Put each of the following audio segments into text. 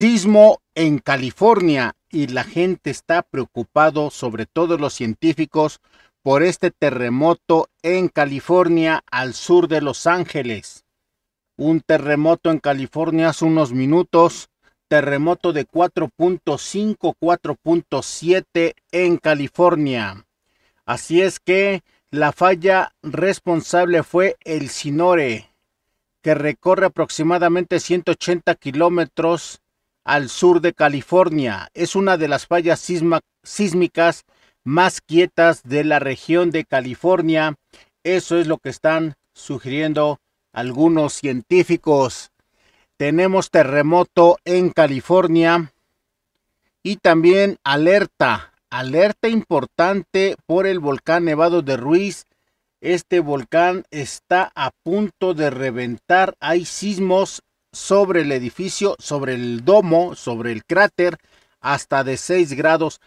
Sismo en California y la gente está preocupado, sobre todo los científicos, por este terremoto en California al sur de Los Ángeles. Un terremoto en California hace unos minutos, terremoto de 4.5, 4.7 en California. Así es que la falla responsable fue el Sinore, que recorre aproximadamente 180 kilómetros al sur de California. Es una de las fallas sísmicas más quietas de la región de California. Eso es lo que están sugiriendo algunos científicos. Tenemos terremoto en California y también alerta, alerta importante por el volcán Nevado de Ruiz. Este volcán está a punto de reventar. Hay sismos sobre el edificio, sobre el domo, sobre el cráter, hasta de 6 grados.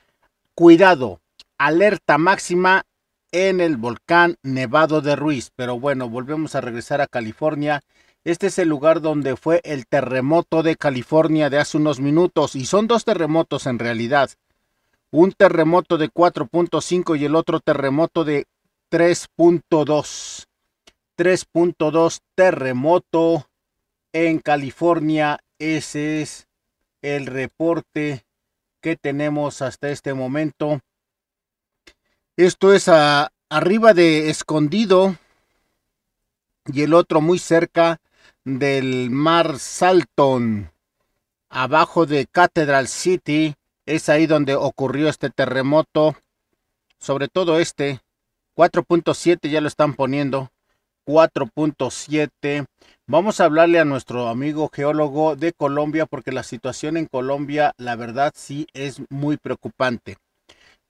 Cuidado, alerta máxima en el volcán Nevado de Ruiz. Pero bueno, volvemos a regresar a California. Este es el lugar donde fue el terremoto de California de hace unos minutos y son dos terremotos en realidad. Un terremoto de 4.5 y el otro terremoto de 3.2. 3.2 terremoto en California. Ese es el reporte que tenemos hasta este momento. Esto es arriba de Escondido y el otro muy cerca del Mar Salton, abajo de Cathedral City. Es ahí donde ocurrió este terremoto, sobre todo este. 4.7 ya lo están poniendo. 4.7. Vamos a hablarle a nuestro amigo geólogo de Colombia porque la situación en Colombia, la verdad, sí es muy preocupante.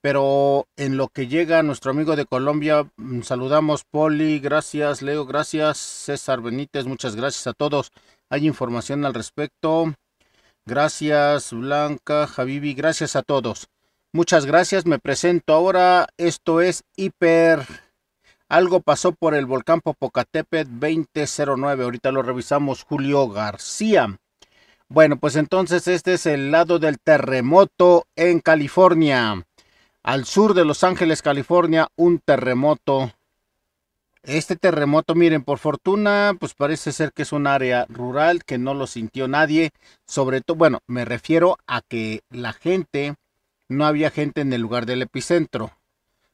Pero en lo que llega nuestro amigo de Colombia, mm, saludamos Poli, gracias Leo, gracias César Benítez, muchas gracias a todos. Hay información al respecto. Gracias Blanca, Javivi, gracias a todos. Muchas gracias, me presento ahora. Esto es Hiper algo pasó por el volcán Popocatépetl 2009. Ahorita lo revisamos, Julio García. Bueno, pues entonces este es el lado del terremoto en California. Al sur de Los Ángeles, California, un terremoto. Este terremoto, miren, por fortuna, pues parece ser que es un área rural que no lo sintió nadie. Sobre todo, bueno, me refiero a que la gente, no había gente en el lugar del epicentro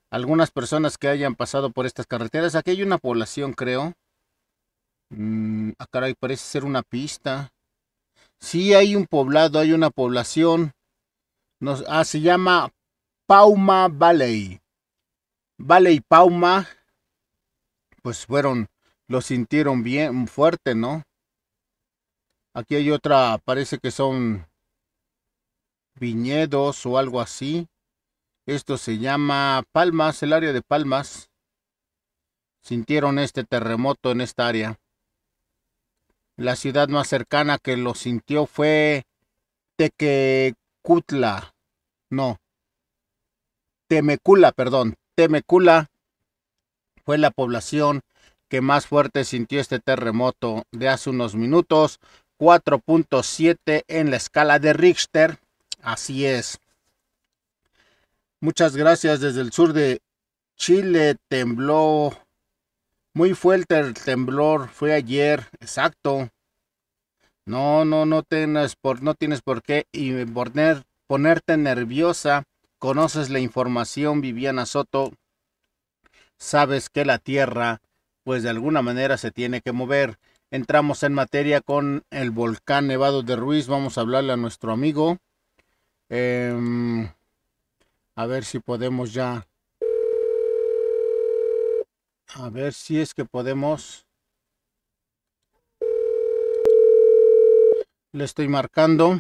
algunas personas que hayan pasado por estas carreteras. Aquí hay una población, creo. Mm, ah, parece ser una pista. Sí, hay un poblado, hay una población. Nos, ah, se llama Pauma Valley. Valley Pauma. Pues fueron, lo sintieron bien fuerte, ¿no? Aquí hay otra, parece que son viñedos o algo así. Esto se llama Palmas, el área de Palmas. Sintieron este terremoto en esta área. La ciudad más cercana que lo sintió fue Tequecutla. No. Temecula, perdón. Temecula fue la población que más fuerte sintió este terremoto de hace unos minutos. 4.7 en la escala de Richter. Así es. Muchas gracias desde el sur de Chile. Tembló muy fuerte el temblor. Fue ayer, exacto. No, no, no tienes por, no tienes por qué y ponerte nerviosa. Conoces la información, Viviana Soto. Sabes que la Tierra, pues de alguna manera se tiene que mover. Entramos en materia con el volcán Nevado de Ruiz. Vamos a hablarle a nuestro amigo. Em, a ver si podemos ya. A ver si es que podemos. Le estoy marcando.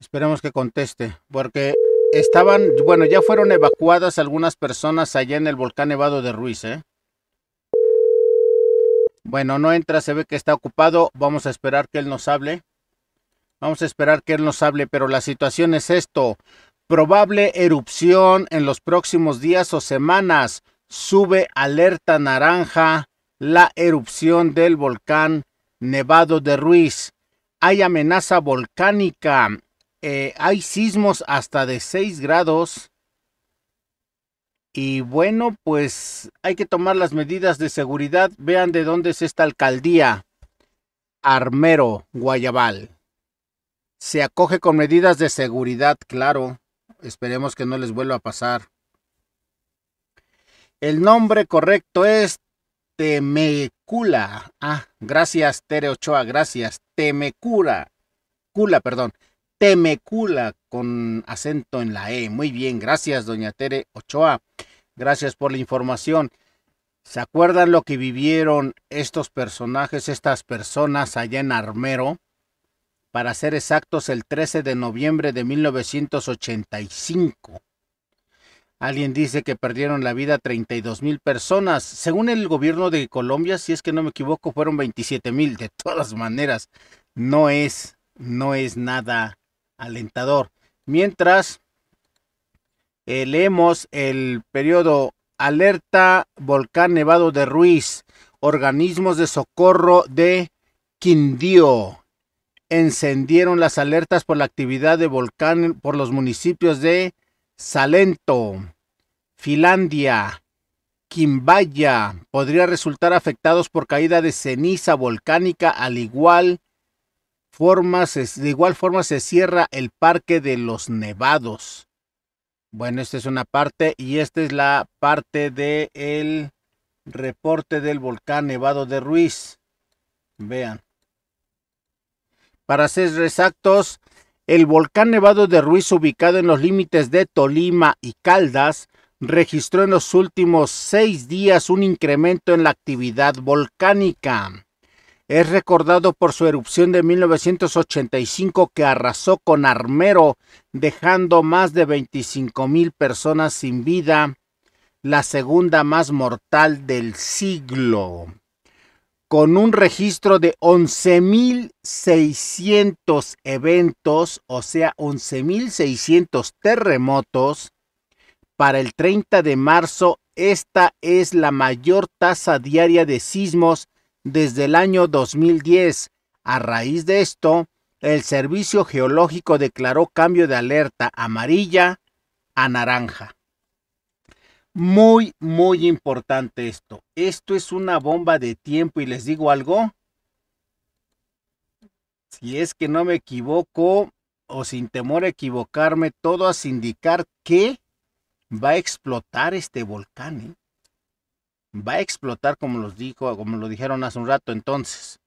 Esperemos que conteste, porque estaban, bueno, ya fueron evacuadas algunas personas allá en el volcán Nevado de Ruiz, ¿eh? Bueno, no entra, se ve que está ocupado. Vamos a esperar que él nos hable. Vamos a esperar que él nos hable, pero la situación es esto. Probable erupción en los próximos días o semanas. Sube alerta naranja la erupción del volcán Nevado de Ruiz. Hay amenaza volcánica. Eh, hay sismos hasta de 6 grados y bueno, pues hay que tomar las medidas de seguridad. Vean de dónde es esta alcaldía. Armero, Guayabal. Se acoge con medidas de seguridad, claro. Esperemos que no les vuelva a pasar. El nombre correcto es Temecula. Ah, gracias, Tere Ochoa, gracias. Temecula. Cula, perdón. Temecula con acento en la E. Muy bien, gracias doña Tere Ochoa. Gracias por la información. ¿Se acuerdan lo que vivieron estos personajes, estas personas allá en Armero? Para ser exactos, el 13 de noviembre de 1985. Alguien dice que perdieron la vida 32 mil personas. Según el gobierno de Colombia, si es que no me equivoco, fueron 27 mil. De todas maneras, no es, no es nada alentador. Mientras eh, leemos el periodo Alerta Volcán Nevado de Ruiz, organismos de socorro de Quindío. Encendieron las alertas por la actividad de volcán por los municipios de Salento, Filandia, Quimbaya. Podría resultar afectados por caída de ceniza volcánica al igual de igual forma se cierra el Parque de los Nevados. Bueno, esta es una parte y esta es la parte del reporte del volcán Nevado de Ruiz. Vean. Para ser exactos, el volcán Nevado de Ruiz, ubicado en los límites de Tolima y Caldas, registró en los últimos seis días un incremento en la actividad volcánica. Es recordado por su erupción de 1985 que arrasó con Armero, dejando más de 25 mil personas sin vida, la segunda más mortal del siglo con un registro de 11.600 eventos, o sea, 11.600 terremotos. Para el 30 de marzo, esta es la mayor tasa diaria de sismos desde el año 2010. A raíz de esto, el Servicio Geológico declaró cambio de alerta amarilla a naranja. Muy, muy importante esto. Esto es una bomba de tiempo y les digo algo. Si es que no me equivoco o sin temor a equivocarme, todo a indicar que va a explotar este volcán. ¿eh? va a explotar como los dijo, como lo dijeron hace un rato entonces.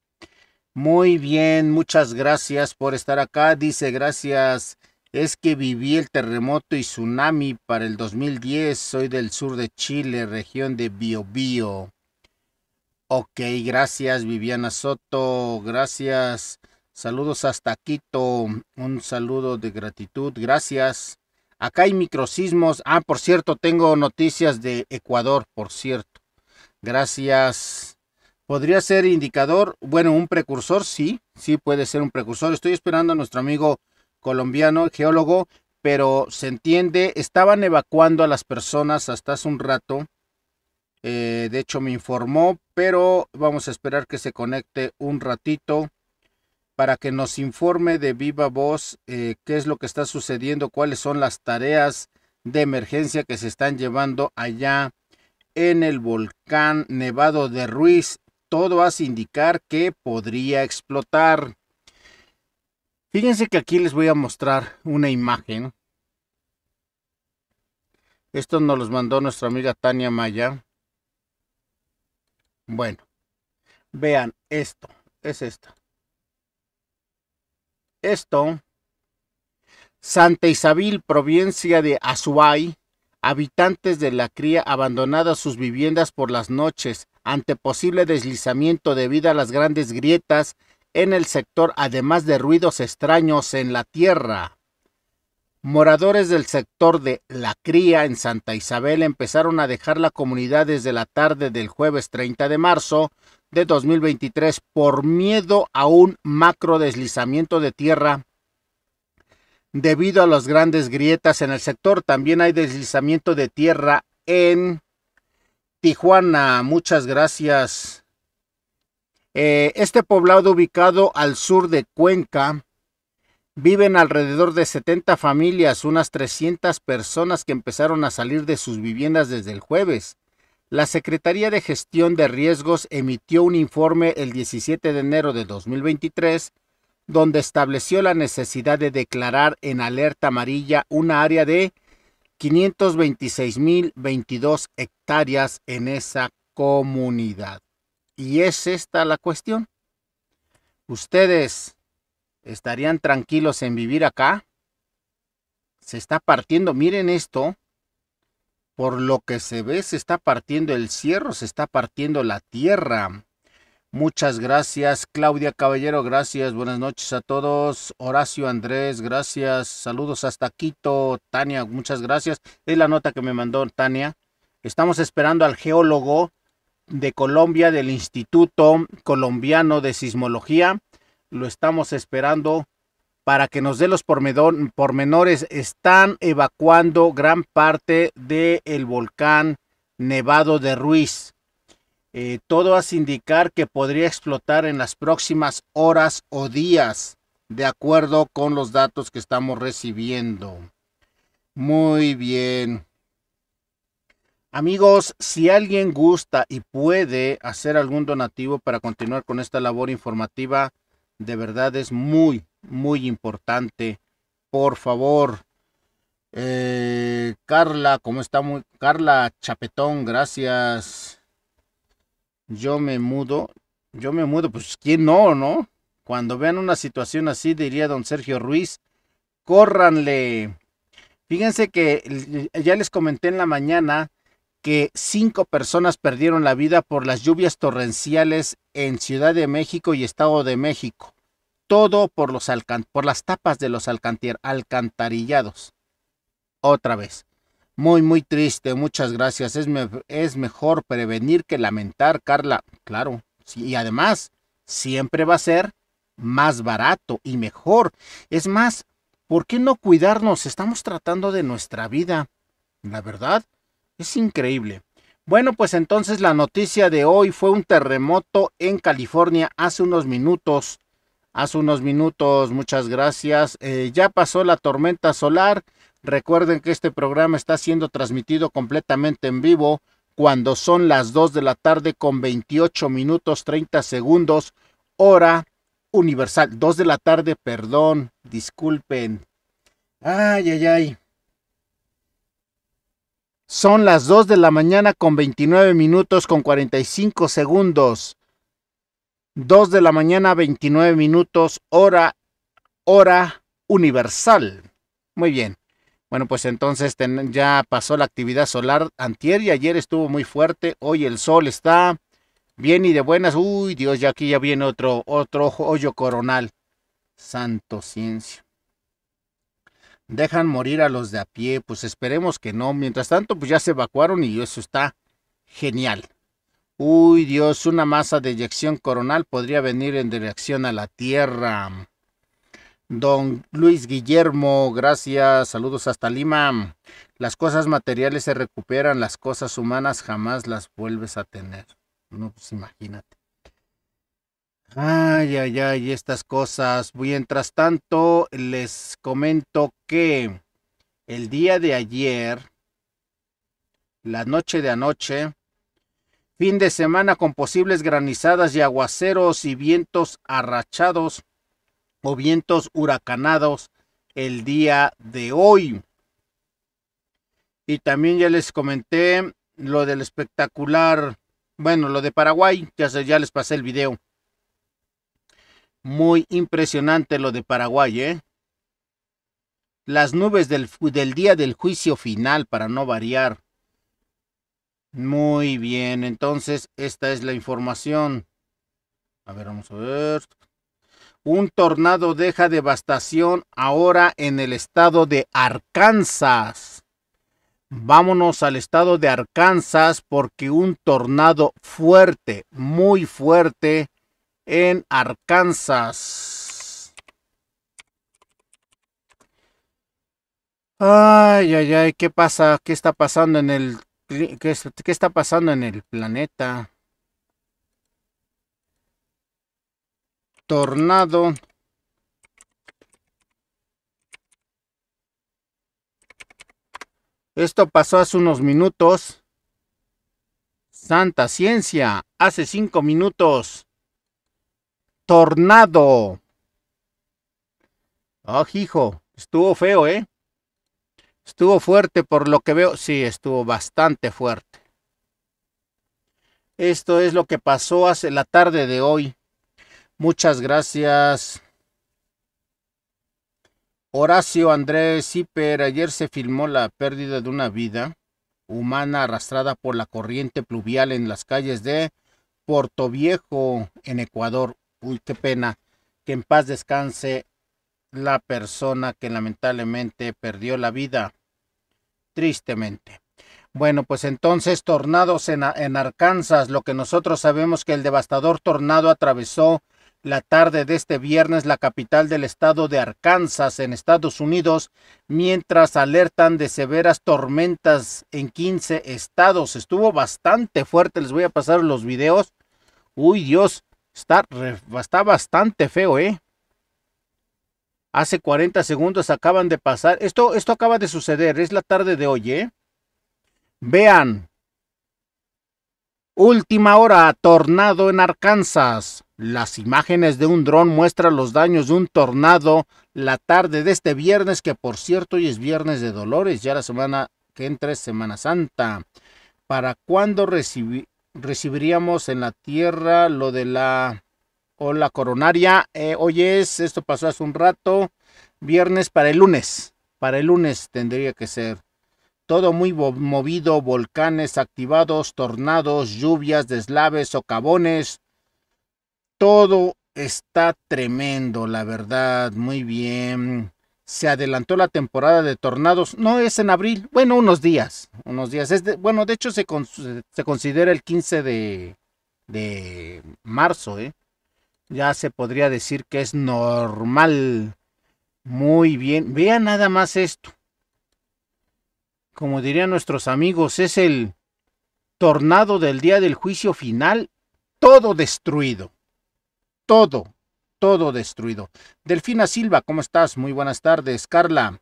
Muy bien, muchas gracias por estar acá. Dice, gracias. Es que viví el terremoto y tsunami para el 2010. Soy del sur de Chile, región de Biobío. Ok, gracias Viviana Soto. Gracias. Saludos hasta Quito. Un saludo de gratitud. Gracias. Acá hay microsismos. Ah, por cierto, tengo noticias de Ecuador, por cierto. Gracias. ¿Podría ser indicador? Bueno, un precursor, sí, sí puede ser un precursor. Estoy esperando a nuestro amigo colombiano, geólogo, pero se entiende, estaban evacuando a las personas hasta hace un rato. Eh, de hecho, me informó, pero vamos a esperar que se conecte un ratito para que nos informe de viva voz eh, qué es lo que está sucediendo, cuáles son las tareas de emergencia que se están llevando allá en el volcán Nevado de Ruiz. Todo hace indicar que podría explotar. Fíjense que aquí les voy a mostrar una imagen. Esto nos los mandó nuestra amiga Tania Maya. Bueno, vean esto, es esto Esto, Santa Isabel, provincia de Azuay, habitantes de la cría abandonadas sus viviendas por las noches ante posible deslizamiento debido a las grandes grietas en el sector, además de ruidos extraños en la tierra. Moradores del sector de La Cría en Santa Isabel empezaron a dejar la comunidad desde la tarde del jueves 30 de marzo de 2023 por miedo a un macro deslizamiento de tierra debido a las grandes grietas en el sector. También hay deslizamiento de tierra en Tijuana. Muchas gracias. Eh, este poblado ubicado al sur de Cuenca, viven alrededor de 70 familias, unas 300 personas que empezaron a salir de sus viviendas desde el jueves. La Secretaría de Gestión de Riesgos emitió un informe el 17 de enero de 2023 donde estableció la necesidad de declarar en alerta amarilla una área de 526.022 hectáreas en esa comunidad. Y es esta la cuestión. ¿Ustedes estarían tranquilos en vivir acá? Se está partiendo, miren esto. Por lo que se ve, se está partiendo el cierro, se está partiendo la tierra. Muchas gracias, Claudia Caballero, gracias, buenas noches a todos. Horacio Andrés, gracias, saludos hasta Quito. Tania, muchas gracias. Es la nota que me mandó Tania. Estamos esperando al geólogo de Colombia del Instituto Colombiano de Sismología. Lo estamos esperando para que nos dé los pormenores. Están evacuando gran parte del volcán Nevado de Ruiz eh, todo hace indicar que podría explotar en las próximas horas o días, de acuerdo con los datos que estamos recibiendo. Muy bien. Amigos, si alguien gusta y puede hacer algún donativo para continuar con esta labor informativa, de verdad es muy, muy importante. Por favor, eh, Carla, ¿cómo está? Muy, Carla Chapetón, gracias. Yo me mudo, yo me mudo, pues quién no, ¿no? Cuando vean una situación así, diría don Sergio Ruiz, córranle. Fíjense que ya les comenté en la mañana que cinco personas perdieron la vida por las lluvias torrenciales en Ciudad de México y Estado de México. Todo por, los por las tapas de los alcantarillados. Otra vez. Muy, muy triste, muchas gracias. Es, mejor prevenir que lamentar, Carla. Claro, sí, y además, siempre va a ser más barato y mejor. Es más, ¿por qué no cuidarnos? Estamos tratando de nuestra vida. La verdad, es increíble. Bueno, pues entonces la noticia de hoy fue un terremoto en California hace unos minutos. Hace unos minutos, muchas gracias. Eh, ya pasó la tormenta solar Recuerden que este programa está siendo transmitido completamente en vivo cuando son las 2 de la tarde con 28 minutos 30 segundos, hora universal. 2 de la tarde, perdón, disculpen. Ay, ay, ay. Son las 2 de la mañana con 29 minutos con 45 segundos. 2 de la mañana 29 minutos, hora, hora universal. Muy bien. Bueno, pues entonces ya pasó la actividad solar antier y ayer estuvo muy fuerte. Hoy el sol está bien y de buenas. Uy, Dios, ya aquí ya viene otro, otro hoyo coronal. Santo ciencia Dejan morir a los de a pie, pues esperemos que no. Mientras tanto, pues ya se evacuaron y eso está genial. Uy, Dios, una masa de eyección coronal podría venir en dirección a la Tierra. Don Luis Guillermo, gracias, saludos hasta Lima. Las cosas materiales se recuperan, las cosas humanas jamás las vuelves a tener. No, pues imagínate. Ay, ay, ay, estas cosas. Mientras tanto, les comento que el día de ayer, la noche de anoche, fin de semana con posibles granizadas y aguaceros y vientos arrachados o vientos huracanados el día de hoy. Y también ya les comenté lo del espectacular, bueno, lo de Paraguay, ya, se, ya les pasé el video. Muy impresionante lo de Paraguay, ¿eh? Las nubes del, del día del juicio final, para no variar. Muy bien, entonces esta es la información. A ver, vamos a ver un tornado deja devastación ahora en el estado de Arkansas. Vámonos al estado de Arkansas porque un tornado fuerte, muy fuerte en Arkansas. Ay, ay, ay, ¿qué pasa? ¿Qué está pasando en el qué, qué está pasando en el planeta? tornado Esto pasó hace unos minutos. Santa ciencia, hace cinco minutos. Tornado. Ah, hijo, estuvo feo, ¿eh? Estuvo fuerte por lo que veo. Sí, estuvo bastante fuerte. Esto es lo que pasó hace la tarde de hoy. Muchas gracias. Horacio Andrés Hiper, ayer se filmó la pérdida de una vida humana arrastrada por la corriente pluvial en las calles de Portoviejo, en Ecuador. Uy, qué pena. Que en paz descanse la persona que lamentablemente perdió la vida. Tristemente. Bueno, pues entonces tornados en, en Arkansas, lo que nosotros sabemos que el devastador tornado atravesó la tarde de este viernes la capital del estado de Arkansas en Estados Unidos, mientras alertan de severas tormentas en 15 estados. Estuvo bastante fuerte, les voy a pasar los videos. Uy, Dios, está, está bastante feo, ¿eh? Hace 40 segundos acaban de pasar. Esto, esto acaba de suceder, es la tarde de hoy, ¿eh? Vean, Última hora, tornado en Arkansas. Las imágenes de un dron muestran los daños de un tornado la tarde de este viernes, que por cierto hoy es viernes de dolores, ya la semana que entra es Semana Santa. ¿Para cuándo recibiríamos en la tierra lo de la ola coronaria? Eh, hoy es, esto pasó hace un rato, viernes para el lunes. Para el lunes tendría que ser. Todo muy movido, volcanes activados, tornados, lluvias, deslaves, socavones. Todo está tremendo, la verdad. Muy bien. Se adelantó la temporada de tornados. No es en abril. Bueno, unos días. Unos días. bueno, de hecho se, considera el 15 de, marzo. ¿eh? Ya se podría decir que es normal. Muy bien. Vea nada más esto como dirían nuestros amigos, es el tornado del día del juicio final, todo destruido. Todo, todo destruido. Delfina Silva, ¿cómo estás? Muy buenas tardes. Carla,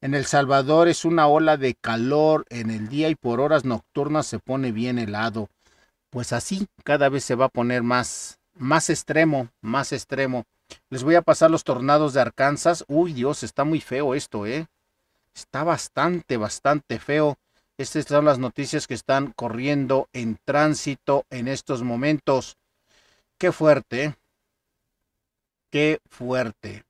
en El Salvador es una ola de calor en el día y por horas nocturnas se pone bien helado. Pues así, cada vez se va a poner más, más extremo, más extremo. Les voy a pasar los tornados de Arkansas. Uy, Dios, está muy feo esto, ¿eh? Está bastante, bastante feo. Estas son las noticias que están corriendo en tránsito en estos momentos. Qué fuerte. Qué fuerte.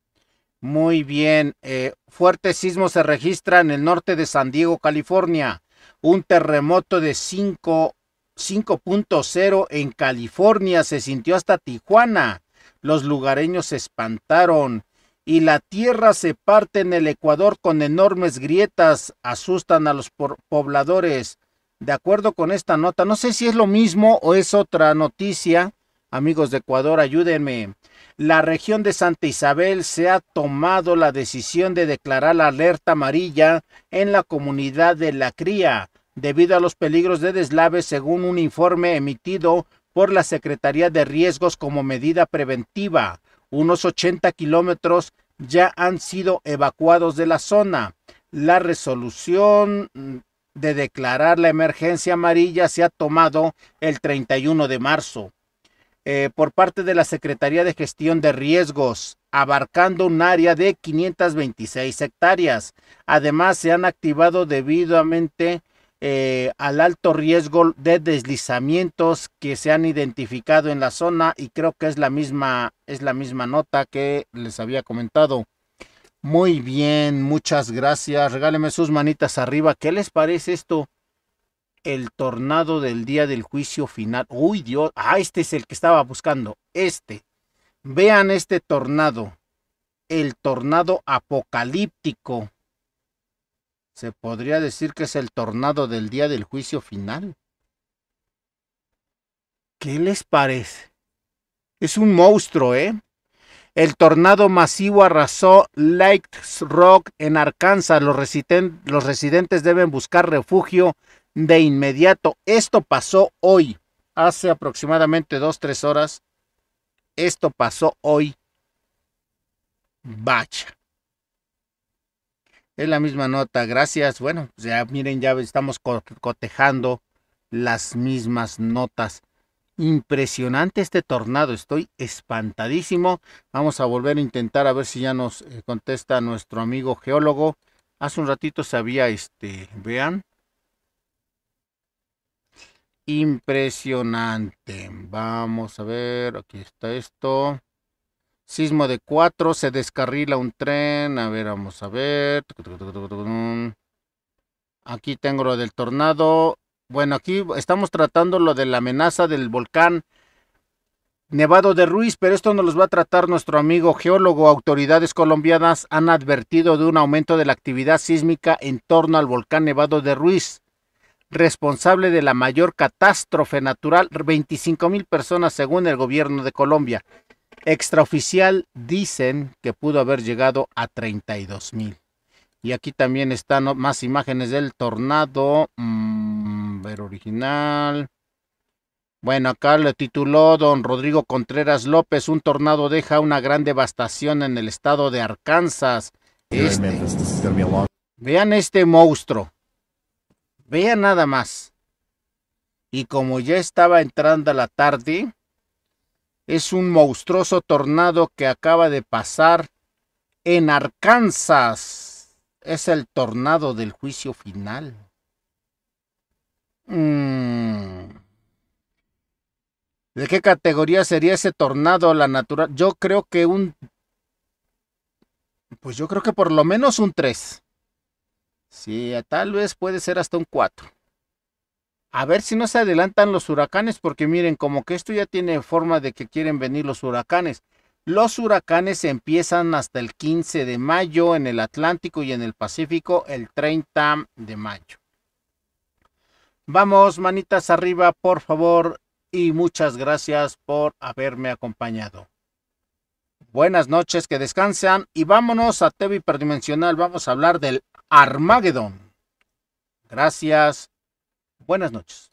Muy bien. Eh, fuerte sismo se registra en el norte de San Diego, California. Un terremoto de 5.0 en California se sintió hasta Tijuana. Los lugareños se espantaron y la tierra se parte en el Ecuador con enormes grietas, asustan a los pobladores. De acuerdo con esta nota, no sé si es lo mismo o es otra noticia. Amigos de Ecuador, ayúdenme. La región de Santa Isabel se ha tomado la decisión de declarar la alerta amarilla en la comunidad de La Cría debido a los peligros de deslaves según un informe emitido por la Secretaría de Riesgos como medida preventiva unos 80 kilómetros ya han sido evacuados de la zona. La resolución de declarar la emergencia amarilla se ha tomado el 31 de marzo eh, por parte de la Secretaría de Gestión de Riesgos, abarcando un área de 526 hectáreas. Además, se han activado debidamente eh, al alto riesgo de deslizamientos que se han identificado en la zona y creo que es la misma, es la misma nota que les había comentado. Muy bien, muchas gracias. Regáleme sus manitas arriba. ¿Qué les parece esto? El tornado del día del juicio final. Uy, Dios. Ah, este es el que estaba buscando. Este. Vean este tornado. El tornado apocalíptico se podría decir que es el tornado del día del juicio final. ¿Qué les parece? Es un monstruo, ¿eh? El tornado masivo arrasó lights Rock en Arkansas. Los, los residentes deben buscar refugio de inmediato. Esto pasó hoy, hace aproximadamente dos, tres horas. Esto pasó hoy. Bacha. Es la misma nota, gracias. Bueno, pues ya miren, ya estamos cotejando las mismas notas. Impresionante este tornado, estoy espantadísimo. Vamos a volver a intentar a ver si ya nos eh, contesta nuestro amigo geólogo. Hace un ratito sabía este, vean. Impresionante. Vamos a ver, aquí está esto. Sismo de 4, se descarrila un tren. A ver, vamos a ver. Aquí tengo lo del tornado. Bueno, aquí estamos tratando lo de la amenaza del volcán Nevado de Ruiz, pero esto no los va a tratar nuestro amigo geólogo. Autoridades colombianas han advertido de un aumento de la actividad sísmica en torno al volcán Nevado de Ruiz, responsable de la mayor catástrofe natural, 25 mil personas según el gobierno de Colombia. Extraoficial dicen que pudo haber llegado a 32 mil. Y aquí también están más imágenes del tornado. Mm, ver original. Bueno, acá le tituló don Rodrigo Contreras López, un tornado deja una gran devastación en el estado de Arkansas. Este, este vean este monstruo. Vean nada más. Y como ya estaba entrando la tarde, es un monstruoso tornado que acaba de pasar en Arkansas. Es el tornado del juicio final. Mm. ¿De qué categoría sería ese tornado? La natural. Yo creo que un. Pues yo creo que por lo menos un 3. Sí, tal vez puede ser hasta un 4 a ver si no se adelantan los huracanes, porque miren, como que esto ya tiene forma de que quieren venir los huracanes. Los huracanes empiezan hasta el 15 de mayo en el Atlántico y en el Pacífico el 30 de mayo. Vamos, manitas arriba, por favor, y muchas gracias por haberme acompañado. Buenas noches, que descansen y vámonos a TV Perdimensional. Vamos a hablar del Armagedón. Gracias Buenas noches.